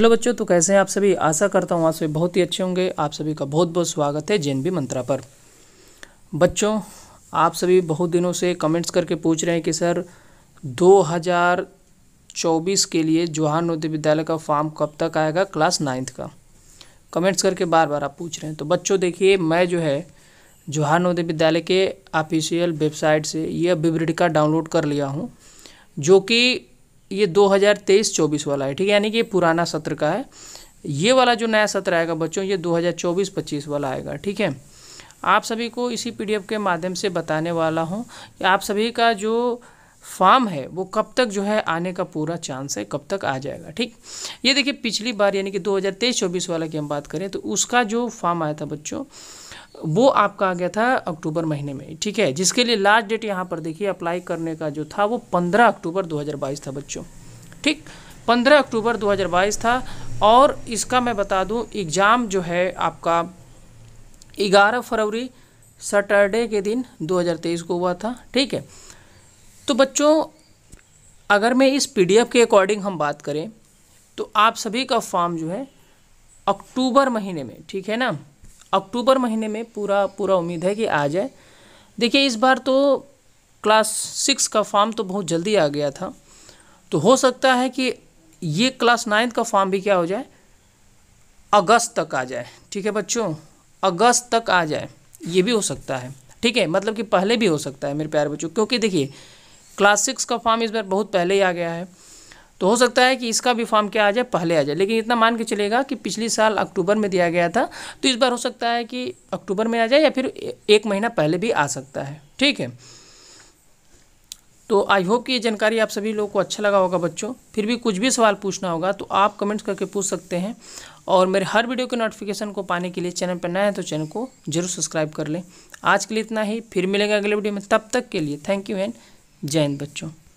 hello बच्चों तो कैसे हैं आप सभी आशा करता हूँ आप सभी बहुत ही अच्छे होंगे आप सभी का बहुत बहुत स्वागत है जैन बी मंत्रा पर बच्चों आप सभी बहुत दिनों से कमेंट्स करके पूछ रहे हैं कि सर 2024 के लिए जवाहर नवोदय विद्यालय का फॉर्म कब तक आएगा क्लास नाइन्थ का कमेंट्स करके बार बार आप पूछ रहे हैं तो बच्चों देखिए मैं जो है जवाहर नवोदय विद्यालय के ऑफिशियल वेबसाइट से यह का डाउनलोड कर लिया हूँ जो कि ये 2023-24 वाला है ठीक है यानी कि ये पुराना सत्र का है ये वाला जो नया सत्र आएगा बच्चों ये 2024-25 वाला आएगा ठीक है आप सभी को इसी पीडीएफ के माध्यम से बताने वाला हूँ आप सभी का जो फॉर्म है वो कब तक जो है आने का पूरा चांस है कब तक आ जाएगा ठीक ये देखिए पिछली बार यानी कि 2023-24 वाला की हम बात करें तो उसका जो फॉर्म आया था बच्चों वो आपका आ गया था अक्टूबर महीने में ठीक है जिसके लिए लास्ट डेट यहाँ पर देखिए अप्लाई करने का जो था वो 15 अक्टूबर 2022 था बच्चों ठीक 15 अक्टूबर 2022 था और इसका मैं बता दूँ एग्ज़ाम जो है आपका 11 फरवरी सैटरडे के दिन 2023 को हुआ था ठीक है तो बच्चों अगर मैं इस पी के अकॉर्डिंग हम बात करें तो आप सभी का फॉर्म जो है अक्टूबर महीने में ठीक है ना अक्टूबर महीने में पूरा पूरा उम्मीद है कि आ जाए देखिए इस बार तो क्लास सिक्स का फॉर्म तो बहुत जल्दी आ गया था तो हो सकता है कि ये क्लास नाइन्थ का फॉर्म भी क्या हो जाए अगस्त तक आ जाए ठीक है बच्चों अगस्त तक आ जाए ये भी हो सकता है ठीक है मतलब कि पहले भी हो सकता है मेरे प्यारे बच्चों क्योंकि देखिए क्लास सिक्स का फॉर्म इस बार बहुत पहले ही आ गया है तो हो सकता है कि इसका भी फॉर्म क्या आ जाए पहले आ जाए लेकिन इतना मान के चलेगा कि पिछले साल अक्टूबर में दिया गया था तो इस बार हो सकता है कि अक्टूबर में आ जाए या फिर एक महीना पहले भी आ सकता है ठीक है तो आई होप कि ये जानकारी आप सभी लोगों को अच्छा लगा होगा बच्चों फिर भी कुछ भी सवाल पूछना होगा तो आप कमेंट्स करके पूछ सकते हैं और मेरे हर वीडियो के नोटिफिकेशन को पाने के लिए चैनल पर नए हैं तो चैनल को जरूर सब्सक्राइब कर लें आज के लिए इतना ही फिर मिलेंगे अगले वीडियो में तब तक के लिए थैंक यू एंड जय हिंद बच्चों